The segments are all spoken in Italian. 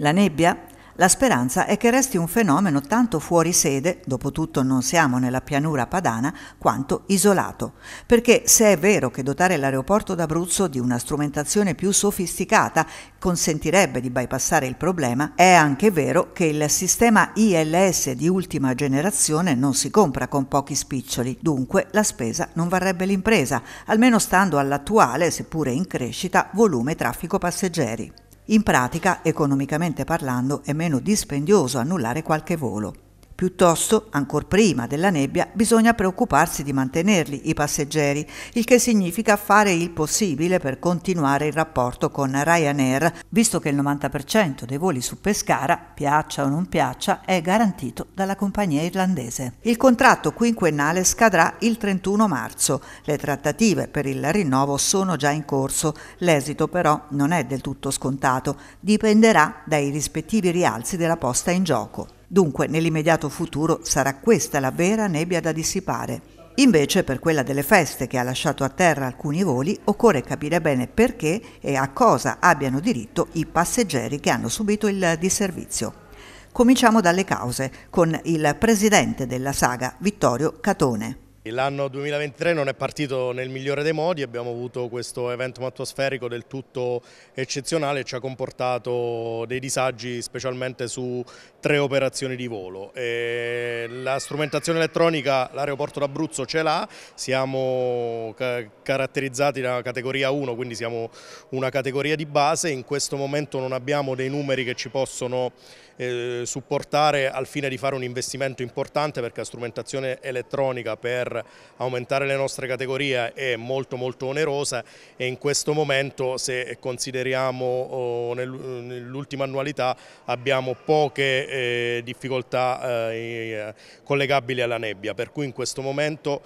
La nebbia? La speranza è che resti un fenomeno tanto fuori sede, dopo tutto non siamo nella pianura padana, quanto isolato. Perché se è vero che dotare l'aeroporto d'Abruzzo di una strumentazione più sofisticata consentirebbe di bypassare il problema, è anche vero che il sistema ILS di ultima generazione non si compra con pochi spiccioli, dunque la spesa non varrebbe l'impresa, almeno stando all'attuale, seppure in crescita, volume traffico passeggeri. In pratica, economicamente parlando, è meno dispendioso annullare qualche volo. Piuttosto, ancor prima della nebbia, bisogna preoccuparsi di mantenerli i passeggeri, il che significa fare il possibile per continuare il rapporto con Ryanair, visto che il 90% dei voli su Pescara, piaccia o non piaccia, è garantito dalla compagnia irlandese. Il contratto quinquennale scadrà il 31 marzo. Le trattative per il rinnovo sono già in corso. L'esito però non è del tutto scontato, dipenderà dai rispettivi rialzi della posta in gioco. Dunque, nell'immediato futuro sarà questa la vera nebbia da dissipare. Invece, per quella delle feste che ha lasciato a terra alcuni voli, occorre capire bene perché e a cosa abbiano diritto i passeggeri che hanno subito il disservizio. Cominciamo dalle cause, con il presidente della saga, Vittorio Catone. L'anno 2023 non è partito nel migliore dei modi, abbiamo avuto questo evento atmosferico del tutto eccezionale, ci ha comportato dei disagi specialmente su tre operazioni di volo. E la strumentazione elettronica l'aeroporto d'Abruzzo ce l'ha, siamo ca caratterizzati da categoria 1, quindi siamo una categoria di base, in questo momento non abbiamo dei numeri che ci possono eh, supportare al fine di fare un investimento importante perché la strumentazione elettronica per aumentare le nostre categorie è molto molto onerosa e in questo momento se consideriamo oh, nell'ultima annualità abbiamo poche eh, difficoltà eh, eh, collegabili alla nebbia, per cui in questo momento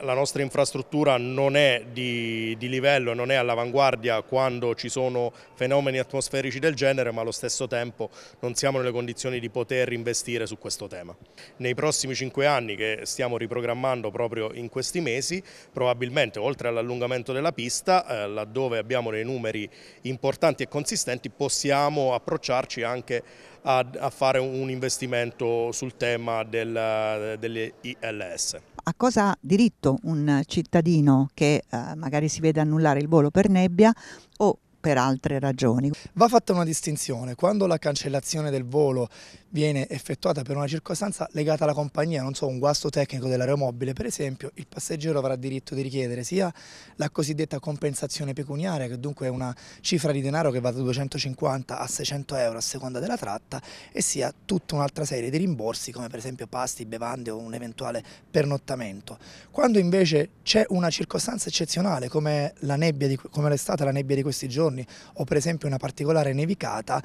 la nostra infrastruttura non è di, di livello, non è all'avanguardia quando ci sono fenomeni atmosferici del genere, ma allo stesso tempo non siamo nelle condizioni di poter investire su questo tema. Nei prossimi cinque anni che stiamo riprogrammando proprio in questi mesi, probabilmente oltre all'allungamento della pista, eh, laddove abbiamo dei numeri importanti e consistenti, possiamo approcciarci anche a, a fare un investimento sul tema del, delle ILS a cosa ha diritto un cittadino che eh, magari si vede annullare il volo per nebbia o per altre ragioni. Va fatta una distinzione, quando la cancellazione del volo viene effettuata per una circostanza legata alla compagnia, non so, un guasto tecnico dell'aeromobile per esempio, il passeggero avrà diritto di richiedere sia la cosiddetta compensazione pecuniaria, che dunque è una cifra di denaro che va da 250 a 600 euro a seconda della tratta, e sia tutta un'altra serie di rimborsi come per esempio pasti, bevande o un eventuale pernottamento. Quando invece c'è una circostanza eccezionale come l'estate, la, la nebbia di questi giorni o per esempio una particolare nevicata,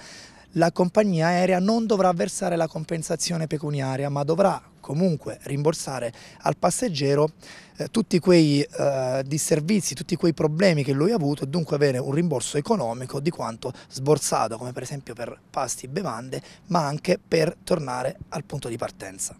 la compagnia aerea non dovrà versare la compensazione pecuniaria ma dovrà comunque rimborsare al passeggero eh, tutti quei eh, disservizi, tutti quei problemi che lui ha avuto e dunque avere un rimborso economico di quanto sborsato come per esempio per pasti e bevande ma anche per tornare al punto di partenza.